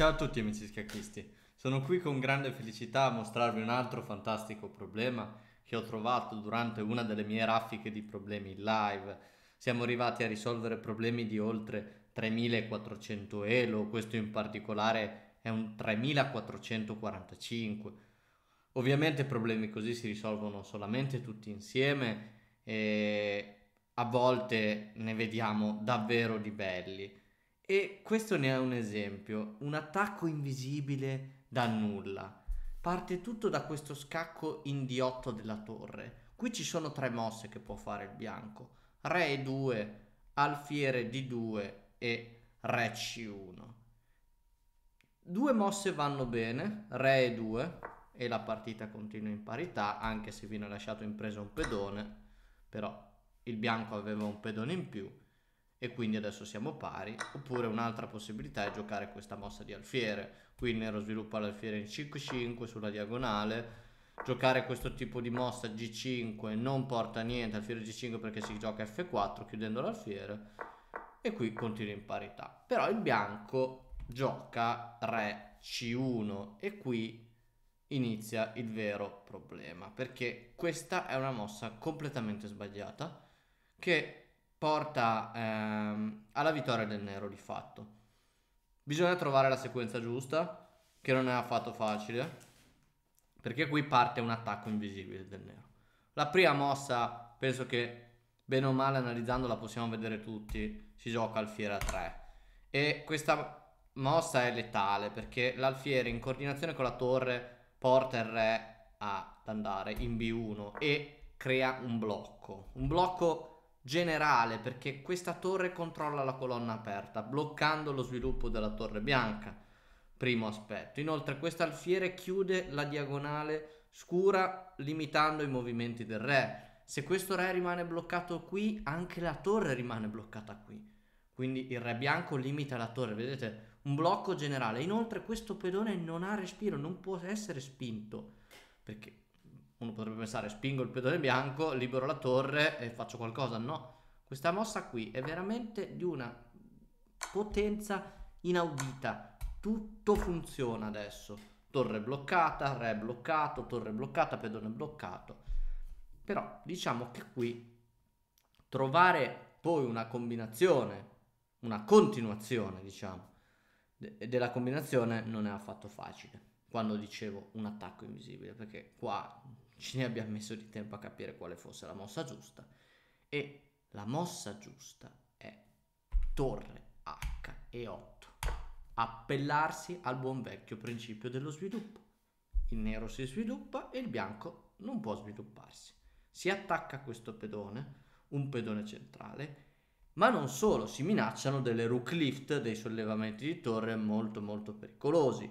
Ciao a tutti amici scacchisti, sono qui con grande felicità a mostrarvi un altro fantastico problema che ho trovato durante una delle mie raffiche di problemi live. Siamo arrivati a risolvere problemi di oltre 3400 elo, questo in particolare è un 3445. Ovviamente problemi così si risolvono solamente tutti insieme e a volte ne vediamo davvero di belli e questo ne è un esempio, un attacco invisibile da nulla. Parte tutto da questo scacco in D8 della torre. Qui ci sono tre mosse che può fare il bianco. Re E2, alfiere D2 e Re C1. Due mosse vanno bene, Re E2 e la partita continua in parità, anche se viene lasciato in presa un pedone, però il bianco aveva un pedone in più e quindi adesso siamo pari oppure un'altra possibilità è giocare questa mossa di alfiere qui il nero sviluppa l'alfiere in 5 5 sulla diagonale giocare questo tipo di mossa g5 non porta niente alfiere g5 perché si gioca f4 chiudendo l'alfiere e qui continua in parità però il bianco gioca re c1 e qui inizia il vero problema perché questa è una mossa completamente sbagliata che porta ehm, alla vittoria del nero di fatto. Bisogna trovare la sequenza giusta, che non è affatto facile, perché qui parte un attacco invisibile del nero. La prima mossa, penso che bene o male analizzandola possiamo vedere tutti, si gioca alfiere a 3. E questa mossa è letale perché l'alfiere in coordinazione con la torre porta il re ad andare in B1 e crea un blocco. Un blocco generale perché questa torre controlla la colonna aperta bloccando lo sviluppo della torre bianca primo aspetto inoltre questo alfiere chiude la diagonale scura limitando i movimenti del re se questo re rimane bloccato qui anche la torre rimane bloccata qui quindi il re bianco limita la torre vedete un blocco generale inoltre questo pedone non ha respiro non può essere spinto perché uno potrebbe pensare spingo il pedone bianco, libero la torre e faccio qualcosa. No, questa mossa qui è veramente di una potenza inaudita. Tutto funziona adesso. Torre bloccata, re bloccato, torre bloccata, pedone bloccato. Però diciamo che qui trovare poi una combinazione, una continuazione, diciamo, de della combinazione non è affatto facile. Quando dicevo un attacco invisibile, perché qua ci ne abbiamo messo di tempo a capire quale fosse la mossa giusta e la mossa giusta è torre H e 8 appellarsi al buon vecchio principio dello sviluppo il nero si sviluppa e il bianco non può svilupparsi si attacca a questo pedone un pedone centrale ma non solo, si minacciano delle rook lift, dei sollevamenti di torre molto molto pericolosi.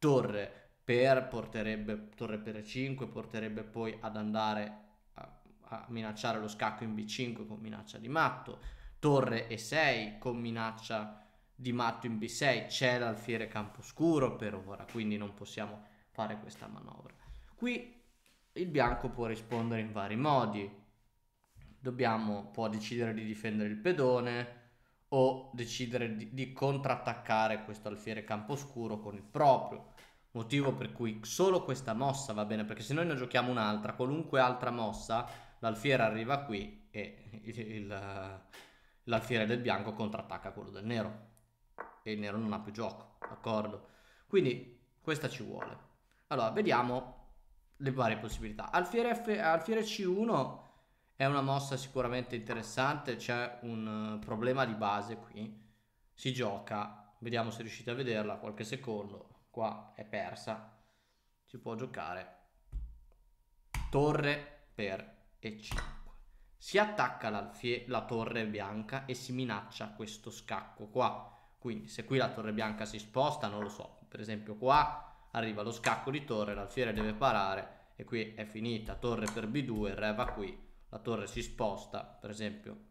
Torre per porterebbe torre per E5, porterebbe poi ad andare a, a minacciare lo scacco in B5 con minaccia di matto, torre E6 con minaccia di matto in B6, c'è l'alfiere camposcuro per ora, quindi non possiamo fare questa manovra. Qui il bianco può rispondere in vari modi, Dobbiamo, può decidere di difendere il pedone o decidere di, di contrattaccare questo alfiere camposcuro con il proprio. Motivo per cui solo questa mossa va bene, perché se noi ne giochiamo un'altra, qualunque altra mossa, l'alfiere arriva qui e il, il, l'alfiere del bianco contrattacca quello del nero. E il nero non ha più gioco, d'accordo? Quindi questa ci vuole. Allora, vediamo le varie possibilità. Alfiere, F, alfiere C1 è una mossa sicuramente interessante, c'è un eh, problema di base qui. Si gioca, vediamo se riuscite a vederla, qualche secondo qua è persa, si può giocare torre per e5. Si attacca la torre bianca e si minaccia questo scacco qua. Quindi se qui la torre bianca si sposta, non lo so, per esempio qua arriva lo scacco di torre, l'alfiere deve parare e qui è finita, torre per b2, il re va qui, la torre si sposta, per esempio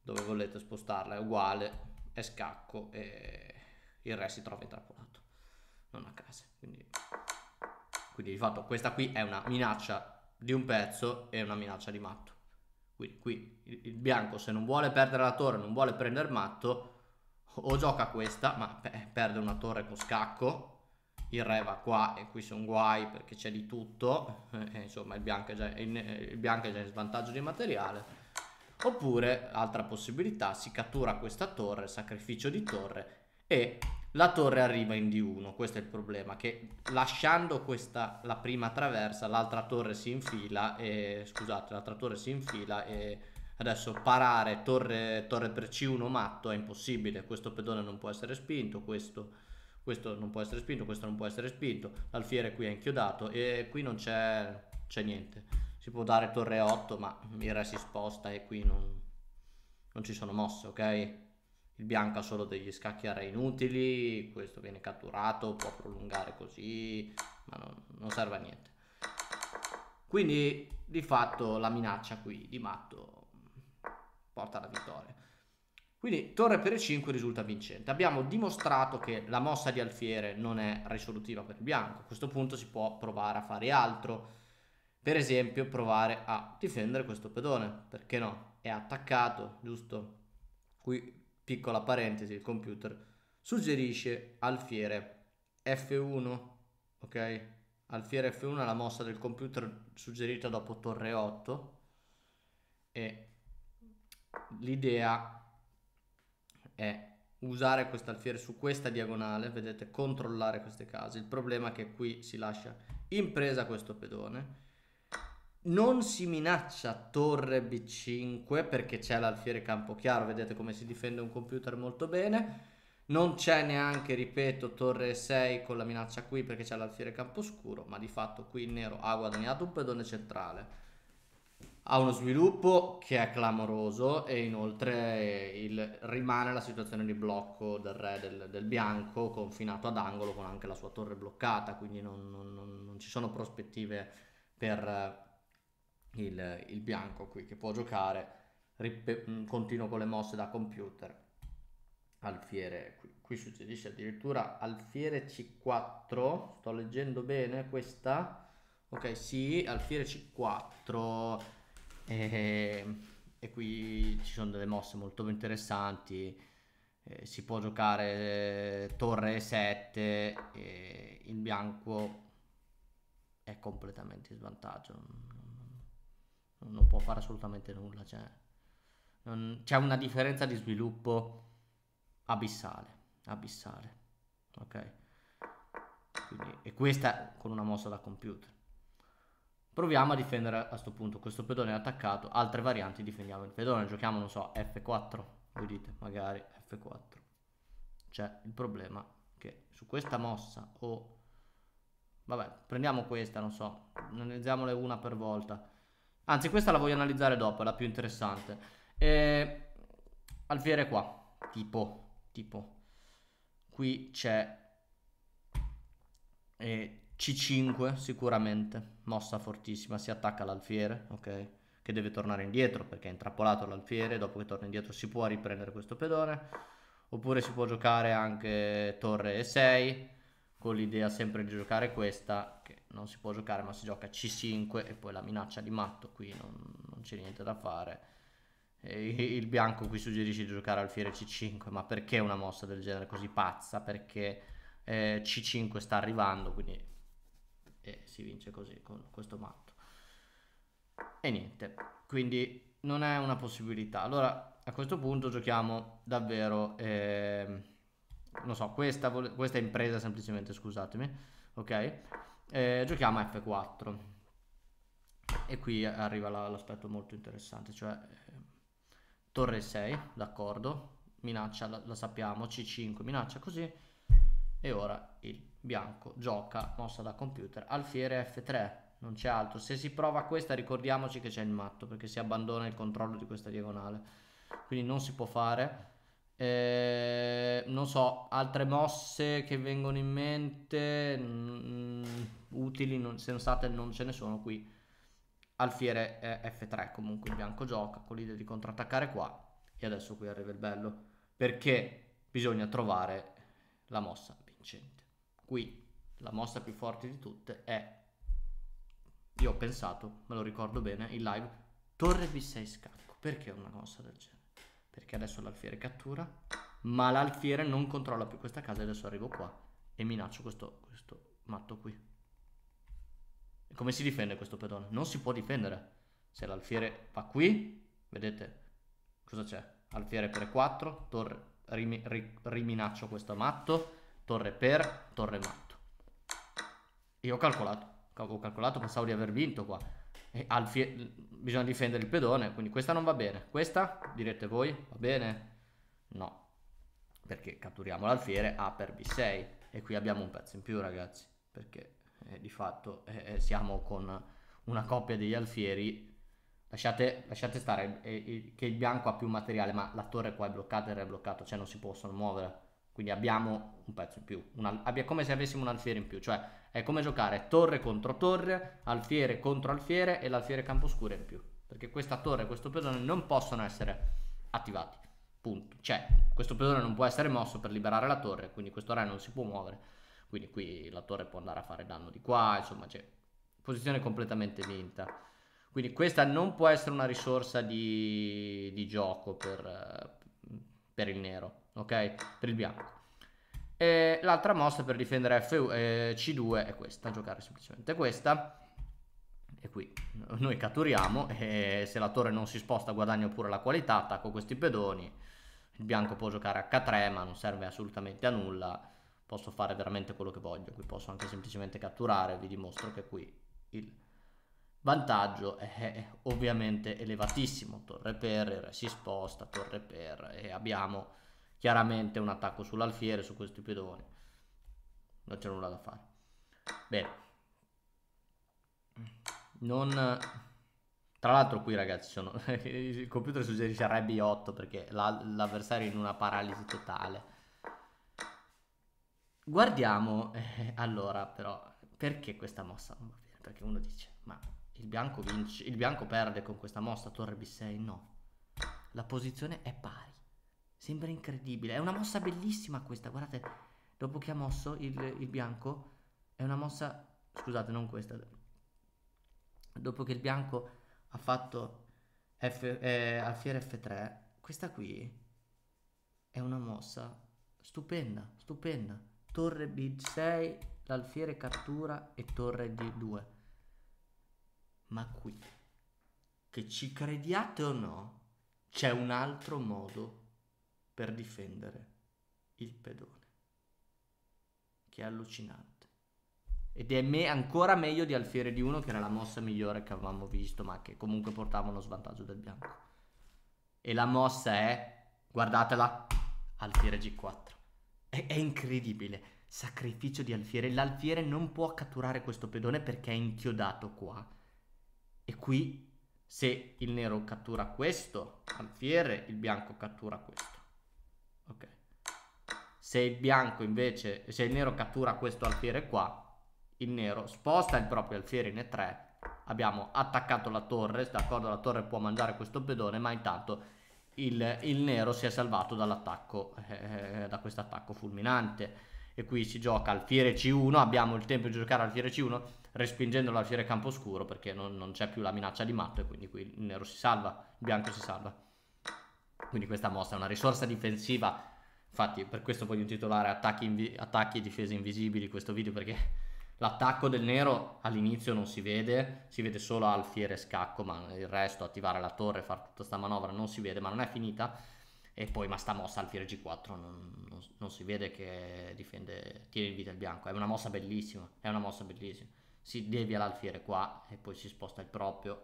dove volete spostarla è uguale, è scacco e il re si trova intrappolato non a casa. Quindi, quindi di fatto questa qui è una minaccia di un pezzo e una minaccia di matto. Quindi qui il bianco se non vuole perdere la torre, non vuole prendere matto, o gioca questa, ma perde una torre con scacco, il re va qua e qui sono guai perché c'è di tutto, e insomma il bianco, è già in, il bianco è già in svantaggio di materiale, oppure altra possibilità, si cattura questa torre, sacrificio di torre e la torre arriva in D1, questo è il problema, che lasciando questa, la prima traversa, l'altra torre si infila e, scusate, l'altra torre si infila e adesso parare torre, torre, per C1 matto è impossibile, questo pedone non può essere spinto, questo, questo non può essere spinto, questo non può essere spinto, l'alfiere qui è inchiodato e qui non c'è niente, si può dare torre 8 ma il re si sposta e qui non, non ci sono mosse, ok? Il bianco ha solo degli scacchi a re inutili, questo viene catturato, può prolungare così, ma non, non serve a niente. Quindi di fatto la minaccia qui di matto porta alla vittoria. Quindi torre per E5 risulta vincente. Abbiamo dimostrato che la mossa di alfiere non è risolutiva per il bianco. A questo punto si può provare a fare altro. Per esempio provare a difendere questo pedone. Perché no? È attaccato, giusto? Qui piccola parentesi, il computer suggerisce alfiere F1, ok? Alfiere F1 è la mossa del computer suggerita dopo torre 8 e l'idea è usare questa alfiere su questa diagonale, vedete, controllare queste case. Il problema è che qui si lascia impresa questo pedone non si minaccia torre B5 perché c'è l'alfiere campo chiaro, vedete come si difende un computer molto bene. Non c'è neanche, ripeto, torre 6 con la minaccia qui perché c'è l'alfiere campo scuro, ma di fatto qui il nero ha guadagnato un pedone centrale. Ha uno sviluppo che è clamoroso e inoltre il, rimane la situazione di blocco del re del, del, bianco confinato ad angolo con anche la sua torre bloccata, quindi non, non, non ci sono prospettive per il, il bianco qui che può giocare rip- mm, continuo con le mosse da computer alfiere qui, qui suggerisce addirittura alfiere c4 sto leggendo bene questa ok sì alfiere c4 e, eh, e qui ci sono delle mosse molto interessanti eh, si può giocare eh, torre 7 e il bianco è completamente in svantaggio non può fare assolutamente nulla. Cioè, non, c'è una differenza di sviluppo abissale, abissale. Ok? Quindi, e questa con una mossa da computer. Proviamo a difendere a questo punto. Questo pedone è attaccato. Altre varianti difendiamo il pedone. Giochiamo, non so, F4. Voi dite, magari F4. C'è il problema che su questa mossa o... Oh, vabbè, prendiamo questa, non so. Analizziamole una per volta Anzi, questa la voglio analizzare dopo, è la più interessante. E... Alfiere qua, tipo, tipo. Qui c'è eh, e C5 sicuramente, mossa fortissima, si attacca l'alfiere, ok? Che deve tornare indietro perché è intrappolato l'alfiere, dopo che torna indietro si può riprendere questo pedone. Oppure si può giocare anche torre E6, con l'idea sempre di giocare questa che non si può giocare ma si gioca C5 e poi la minaccia di matto qui non, non c'è niente da fare e il bianco qui suggerisce di giocare alfiere C5 ma perché una mossa del genere così pazza perché eh, C5 sta arrivando quindi eh, si vince così con questo matto e niente quindi non è una possibilità allora a questo punto giochiamo davvero eh, non so questa, questa impresa semplicemente scusatemi ok eh, giochiamo a F4 e qui arriva la, l'aspetto molto interessante cioè eh, torre 6 d'accordo minaccia la, la, sappiamo C5 minaccia così e ora il bianco gioca mossa da computer alfiere F3 non c'è altro se si prova questa ricordiamoci che c'è il matto perché si abbandona il controllo di questa diagonale quindi non si può fare eh, non so, altre mosse che vengono in mente mh, mm, utili, non, sensate, non ce ne sono qui. Alfiere è F3 comunque il bianco gioca con l'idea di contrattaccare qua e adesso qui arriva il bello perché bisogna trovare la mossa vincente. Qui la mossa più forte di tutte è io ho pensato, me lo ricordo bene, in live torre b6 scacco, perché una mossa del genere? perché adesso l'alfiere cattura, ma l'alfiere non controlla più questa casa e adesso arrivo qua e minaccio questo, questo matto qui. come si difende questo pedone? Non si può difendere. Se l'alfiere va qui, vedete cosa c'è? Alfiere per 4, torre, rimi, ri, riminaccio questo matto, torre per, torre matto. Io ho calcolato, ho calcolato, pensavo di aver vinto qua. Alfie, bisogna difendere il pedone, quindi questa non va bene. Questa, direte voi, va bene? No, perché catturiamo l'alfiere A per B6 e qui abbiamo un pezzo in più ragazzi, perché eh, di fatto eh, eh siamo con una coppia degli alfieri. Lasciate, lasciate stare eh, eh, che il bianco ha più materiale, ma la torre qua è bloccata e re è bloccato, cioè non si possono muovere quindi abbiamo un pezzo in più, una, è come se avessimo un alfiere in più, cioè è come giocare torre contro torre, alfiere contro alfiere e l'alfiere camposcura in più, perché questa torre e questo pedone non possono essere attivati, punto. Cioè, questo pedone non può essere mosso per liberare la torre, quindi questo re non si può muovere, quindi qui la torre può andare a fare danno di qua, insomma c'è cioè, posizione completamente vinta. Quindi questa non può essere una risorsa di, di gioco per, per il nero ok? Per il bianco. E l'altra mossa per difendere f eh, C2 è questa, giocare semplicemente questa. E qui noi catturiamo e se la torre non si sposta guadagno pure la qualità, attacco questi pedoni. Il bianco può giocare H3 ma non serve assolutamente a nulla. Posso fare veramente quello che voglio, qui posso anche semplicemente catturare, vi dimostro che qui il vantaggio è ovviamente elevatissimo. Torre per, si sposta, torre per e abbiamo Chiaramente un attacco sull'alfiere su questi pedoni. Non c'è nulla da fare. Bene. Non... Tra l'altro qui ragazzi sono... il computer suggerisce re b8 perché l'avversario è in una paralisi totale. Guardiamo, eh, allora però, perché questa mossa non va bene? Perché uno dice, ma il bianco, vince, il bianco perde con questa mossa, torre b6? No, la posizione è pari. Sembra incredibile. È una mossa bellissima questa, guardate. Dopo che ha mosso il, il bianco, è una mossa... Scusate, non questa. Dopo che il bianco ha fatto F, eh, alfiere F3, questa qui è una mossa stupenda, stupenda. Torre B6, l'alfiere cattura e torre D2. Ma qui, che ci crediate o no, c'è un altro modo per difendere il pedone, che è allucinante. Ed è me ancora meglio di Alfiere di 1, che era la mossa migliore che avevamo visto, ma che comunque portava uno svantaggio del bianco. E la mossa è, guardatela, Alfiere G4. È, è incredibile. Sacrificio di Alfiere. L'Alfiere non può catturare questo pedone perché è inchiodato qua. E qui, se il nero cattura questo, Alfiere, il bianco cattura questo ok se il bianco invece se il nero cattura questo alfiere qua il nero sposta il proprio alfiere in e3 abbiamo attaccato la torre d'accordo la torre può mangiare questo pedone ma intanto il, il nero si è salvato dall'attacco eh, da questo attacco fulminante e qui si gioca alfiere c1 abbiamo il tempo di giocare alfiere c1 respingendo l'alfiere campo scuro perché non, non c'è più la minaccia di matto e quindi qui il nero si salva il bianco si salva quindi questa mossa è una risorsa difensiva. Infatti, per questo voglio intitolare Attacchi, invi- attacchi e difese invisibili questo video perché l'attacco del nero all'inizio non si vede, si vede solo alfiere e scacco, ma il resto, attivare la torre, fare tutta questa manovra non si vede, ma non è finita. E poi, ma sta mossa alfiere G4 non, non, non si vede che difende, tiene in vita il bianco. È una mossa bellissima, è una mossa bellissima. Si devia l'alfiere qua e poi si sposta il proprio.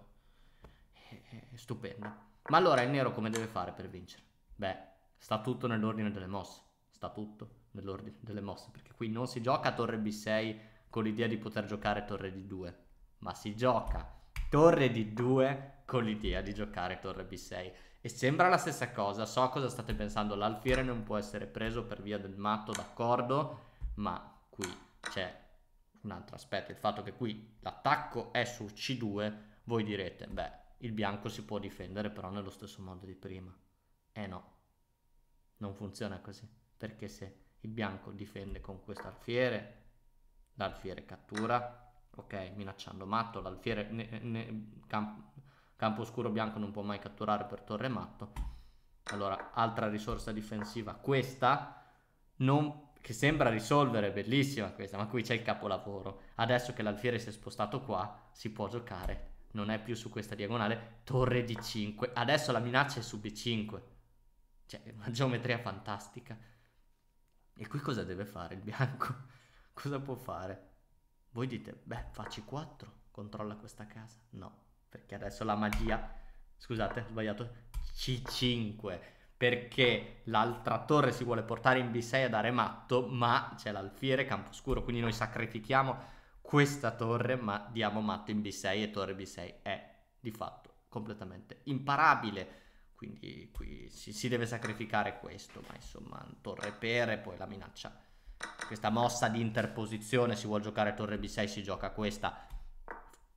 È, è stupenda. Ma allora il nero come deve fare per vincere? Beh, sta tutto nell'ordine delle mosse. Sta tutto nell'ordine delle mosse. Perché qui non si gioca torre b6 con l'idea di poter giocare torre d2. Ma si gioca torre d2 con l'idea di giocare torre b6. E sembra la stessa cosa, so cosa state pensando, l'alfiere non può essere preso per via del matto, d'accordo, ma qui c'è un altro aspetto, il fatto che qui l'attacco è su c2, voi direte, beh, il bianco si può difendere però nello stesso modo di prima. Eh no, non funziona così, perché se il bianco difende con questo alfiere, l'alfiere cattura, ok, minacciando matto, l'alfiere ne, ne, camp, campo scuro bianco non può mai catturare per torre matto. Allora, altra risorsa difensiva, questa non, che sembra risolvere, bellissima questa, ma qui c'è il capolavoro. Adesso che l'alfiere si è spostato qua, si può giocare non è più su questa diagonale, torre di 5. Adesso la minaccia è su B5. Cioè, una geometria fantastica. E qui cosa deve fare il bianco? Cosa può fare? Voi dite, beh, facci 4, controlla questa casa. No, perché adesso la magia... Scusate, ho sbagliato. C5, perché l'altra torre si vuole portare in B6 a dare matto, ma c'è l'alfiere, campo scuro, quindi noi sacrifichiamo questa torre, ma diamo matto in B6 e torre B6 è di fatto completamente imparabile. Quindi qui si, si deve sacrificare questo, ma insomma torre pere, poi la minaccia. Questa mossa di interposizione, si vuole giocare torre B6, si gioca questa.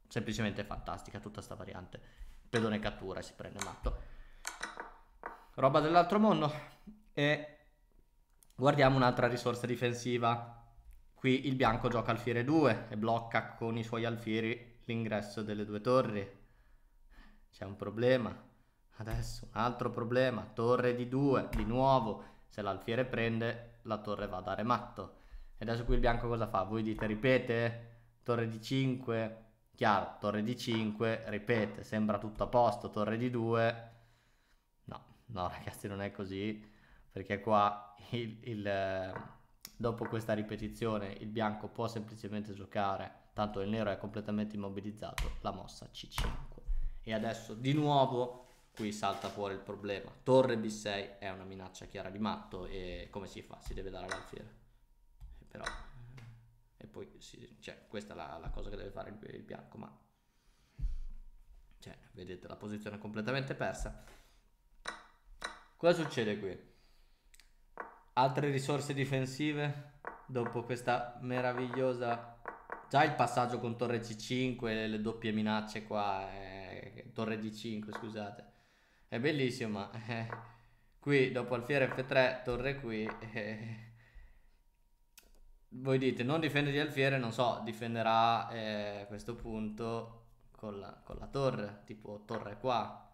Semplicemente fantastica tutta sta variante. Pedone cattura, e si prende matto. Roba dell'altro mondo. E guardiamo un'altra risorsa difensiva Qui il bianco gioca alfiere 2 e blocca con i suoi alfieri l'ingresso delle due torri. C'è un problema. Adesso un altro problema. Torre di 2, di nuovo. Se l'alfiere prende, la torre va a dare matto. E adesso qui il bianco cosa fa? Voi dite ripete? Torre di 5. Chiaro, torre di 5, ripete, sembra tutto a posto, torre di 2. No, no ragazzi, non è così. Perché qua il, il eh, Dopo questa ripetizione il bianco può semplicemente giocare, tanto il nero è completamente immobilizzato, la mossa C5. E adesso di nuovo qui salta fuori il problema. Torre B6 è una minaccia chiara di matto e come si fa? Si deve dare l'alfiere. Però... E poi si... cioè, questa è la, la, cosa che deve fare il, il bianco, ma... Cioè, vedete la posizione è completamente persa. Cosa succede qui? Altre risorse difensive dopo questa meravigliosa... Già il passaggio con torre C5, le doppie minacce qua, eh, torre D5 scusate. È bellissimo ma eh, qui dopo alfiere F3, torre qui... Eh, voi dite non difende di alfiere, non so, difenderà a eh, questo punto con la, con la torre, tipo torre qua.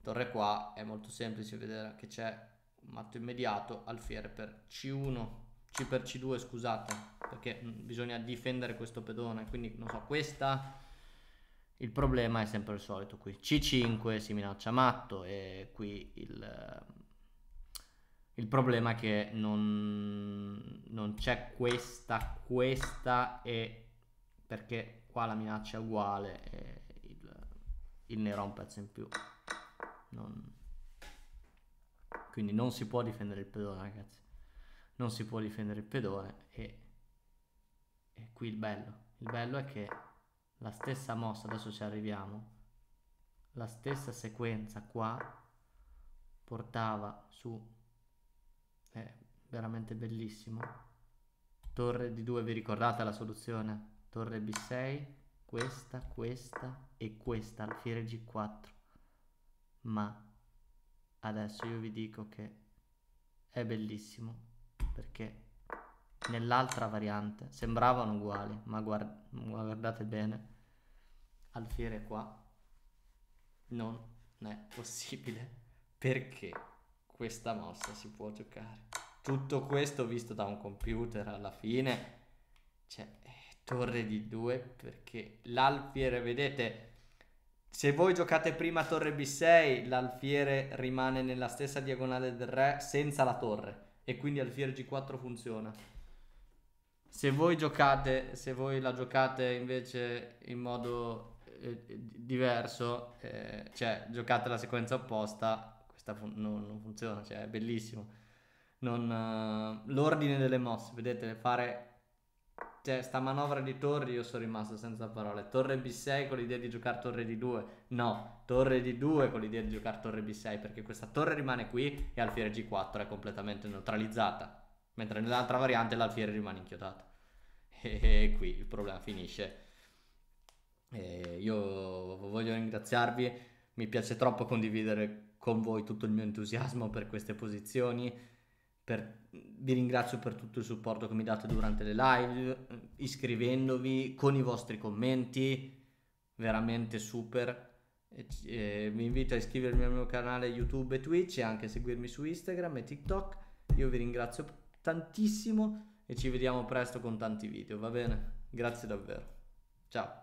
Torre qua è molto semplice vedere che c'è matto immediato, alfiere per C1, C per C2 scusate, perché mm, bisogna difendere questo pedone, quindi non so, questa... Il problema è sempre il solito qui, C5 si minaccia matto e qui il, il problema è che non, non c'è questa, questa e perché qua la minaccia è uguale e il, il nero ha un pezzo in più. Non, quindi non si può difendere il pedone, ragazzi. Non si può difendere il pedone. E, e qui il bello. Il bello è che la stessa mossa, adesso ci arriviamo, la stessa sequenza qua portava su... È veramente bellissimo. Torre di 2, vi ricordate la soluzione? Torre B6, questa, questa e questa, alfiere G4. Ma adesso io vi dico che è bellissimo perché nell'altra variante sembravano uguali ma guard- guardate bene alfiere qua non è possibile perché questa mossa si può giocare tutto questo visto da un computer alla fine cioè eh, torre di due perché l'alfiere vedete se voi giocate prima torre B6, l'alfiere rimane nella stessa diagonale del re senza la torre. E quindi alfiere G4 funziona. Se voi giocate, se voi la giocate invece in modo eh, diverso, eh, cioè giocate la sequenza opposta, questa fun- non, non, funziona, cioè è bellissimo. Non, uh, l'ordine delle mosse, vedete, fare cioè, sta manovra di torri io sono rimasto senza parole. Torre B6 con l'idea di giocare torre D2. No, torre D2 con l'idea di giocare torre B6 perché questa torre rimane qui e alfiere G4 è completamente neutralizzata. Mentre nell'altra variante l'alfiere rimane inchiodata. E, e qui il problema finisce. E io voglio ringraziarvi, mi piace troppo condividere con voi tutto il mio entusiasmo per queste posizioni per, vi ringrazio per tutto il supporto che mi date durante le live, iscrivendovi con i vostri commenti, veramente super. E, vi invito a iscrivervi al mio canale YouTube e Twitch e anche a seguirmi su Instagram e TikTok. Io vi ringrazio tantissimo e ci vediamo presto con tanti video, va bene? Grazie davvero. Ciao.